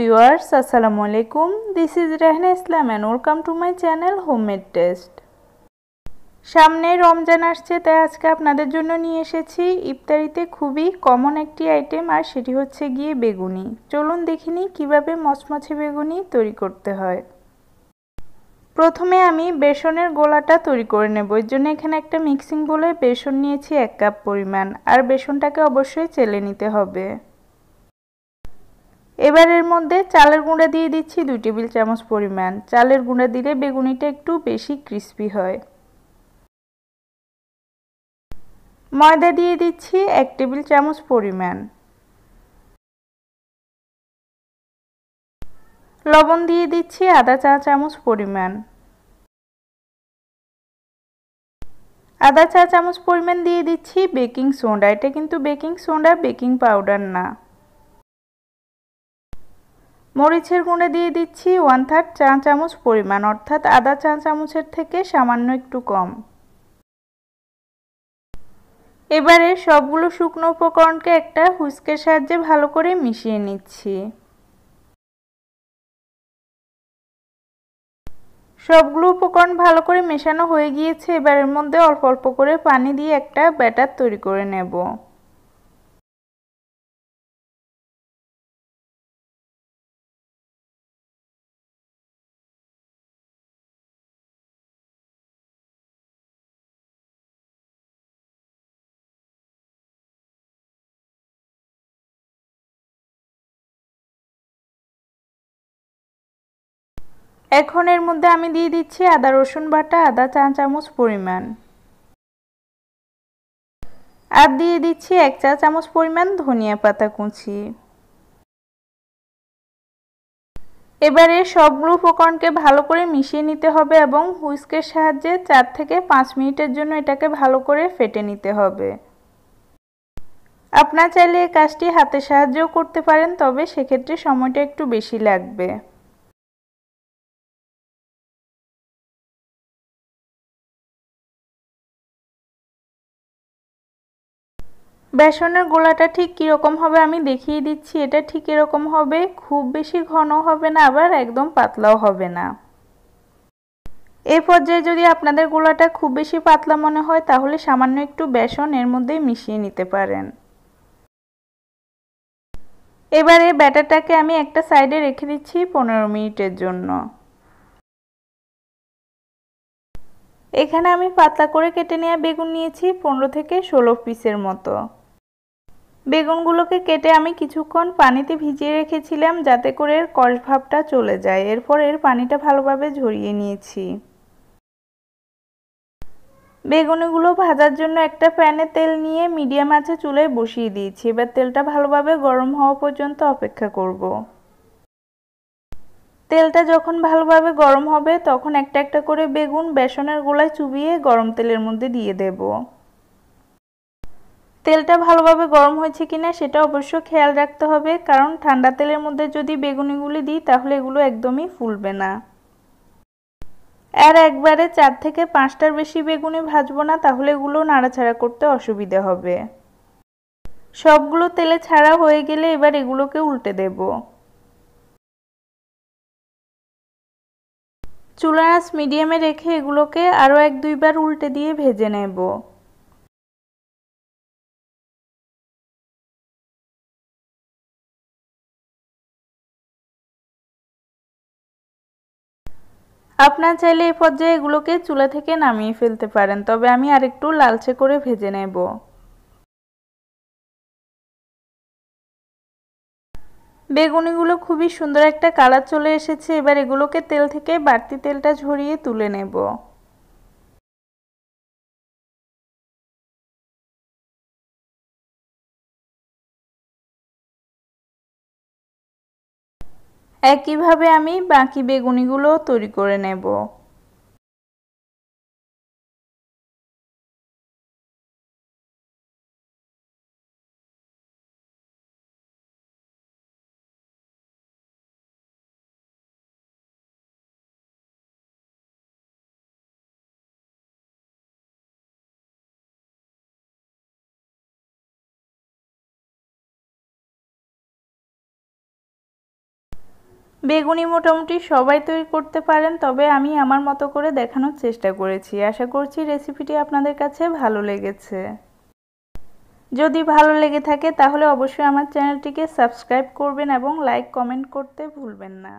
Viewers আসসালামু আলাইকুম this is Rehna Islam and welcome to my channel homemade taste সামনে রমজান আসছে তাই আজকে আপনাদের জন্য নিয়ে এসেছি ইফতারিতে খুবই কমন একটি আইটেম আর সেটি হচ্ছে গিয়ে বেগুনি চলুন দেখিনি কিভাবে মচমচে বেগুনি তৈরি করতে হয় প্রথমে আমি বেসনের গোলাটা তৈরি করে নেব এর জন্য এখানে একটা মিক্সিং বলে বেসন নিয়েছি এক কাপ পরিমাণ আর বেসনটাকে অবশ্যই চেলে নিতে হবে এবার এর মধ্যে চালের গুঁড়া দিয়ে দিচ্ছি দুই টেবিল চামচ পরিমাণ চালের গুঁড়া দিলে বেগুনিটা একটু বেশি ক্রিস্পি হয় ময়দা দিয়ে দিচ্ছি এক টেবিল চামচ পরিমাণ লবণ দিয়ে দিচ্ছি আধা চা চামচ পরিমাণ আধা চা চামচ পরিমাণ দিয়ে দিচ্ছি বেকিং সোডা এটা কিন্তু বেকিং সোডা বেকিং পাউডার না মরিচের গুঁড়ে দিয়ে দিচ্ছি ওয়ান থার্ড চা চামচ পরিমাণ অর্থাৎ আদা চা চামচের থেকে সামান্য একটু কম এবারে সবগুলো শুকনো উপকরণকে একটা হুইস্কের সাহায্যে ভালো করে মিশিয়ে নিচ্ছি সবগুলো উপকরণ ভালো করে মেশানো হয়ে গিয়েছে এবারের মধ্যে অল্প অল্প করে পানি দিয়ে একটা ব্যাটার তৈরি করে নেব এখন এর মধ্যে আমি দিয়ে দিচ্ছি আদা রসুন বাটা আদা চা চামচ পরিমাণ আর দিয়ে দিচ্ছি এক চা চামচ পরিমাণ ধনিয়া পাতা কুচি এবারে সবগুলো উপকরণকে ভালো করে মিশিয়ে নিতে হবে এবং হুইস্কের সাহায্যে চার থেকে পাঁচ মিনিটের জন্য এটাকে ভালো করে ফেটে নিতে হবে আপনার চাইলে এই কাজটি হাতে সাহায্যও করতে পারেন তবে সেক্ষেত্রে সময়টা একটু বেশি লাগবে বেসনের গোলাটা ঠিক কীরকম হবে আমি দেখিয়ে দিচ্ছি এটা ঠিক এরকম হবে খুব বেশি ঘন হবে না আবার একদম পাতলাও হবে না এই পর্যায়ে যদি আপনাদের গোলাটা খুব বেশি পাতলা মনে হয় তাহলে সামান্য একটু বেসন এর মধ্যে মিশিয়ে নিতে পারেন এবারে ব্যাটারটাকে আমি একটা সাইডে রেখে দিচ্ছি পনেরো মিনিটের জন্য এখানে আমি পাতলা করে কেটে নেওয়া বেগুন নিয়েছি পনেরো থেকে ষোলো পিসের মতো বেগুনগুলোকে কেটে আমি কিছুক্ষণ পানিতে ভিজিয়ে রেখেছিলাম যাতে করে এর কষভাবটা চলে যায় এরপর এর পানিটা ভালোভাবে ঝরিয়ে নিয়েছি বেগুনগুলো ভাজার জন্য একটা প্যানে তেল নিয়ে মিডিয়াম আছে চুলায় বসিয়ে দিয়েছি এবার তেলটা ভালোভাবে গরম হওয়া পর্যন্ত অপেক্ষা করব। তেলটা যখন ভালোভাবে গরম হবে তখন একটা একটা করে বেগুন বেসনের গোলায় চুবিয়ে গরম তেলের মধ্যে দিয়ে দেবো তেলটা ভালোভাবে গরম হয়েছে কিনা সেটা অবশ্য খেয়াল রাখতে হবে কারণ ঠান্ডা তেলের মধ্যে যদি বেগুনিগুলি দিই তাহলে এগুলো একদমই ফুলবে না আর একবারে চার থেকে পাঁচটার বেশি বেগুনি ভাজবো না তাহলে এগুলো নাড়াছাড়া করতে অসুবিধে হবে সবগুলো তেলে ছাড়া হয়ে গেলে এবার এগুলোকে উল্টে দেব চুলানাস মিডিয়ামে রেখে এগুলোকে আরও এক দুইবার উল্টে দিয়ে ভেজে নেব আপনার চাইলে এই পর্যায়ে এগুলোকে চুলা থেকে নামিয়ে ফেলতে পারেন তবে আমি আরেকটু লালচে করে ভেজে নেব বেগুনিগুলো খুবই সুন্দর একটা কালার চলে এসেছে এবার এগুলোকে তেল থেকে বাড়তি তেলটা ঝরিয়ে তুলে নেব একইভাবে আমি বাকি বেগুনিগুলো তৈরি করে নেব বেগুনি মোটামুটি সবাই তৈরি করতে পারেন তবে আমি আমার মতো করে দেখানোর চেষ্টা করেছি আশা করছি রেসিপিটি আপনাদের কাছে ভালো লেগেছে যদি ভালো লেগে থাকে তাহলে অবশ্যই আমার চ্যানেলটিকে সাবস্ক্রাইব করবেন এবং লাইক কমেন্ট করতে ভুলবেন না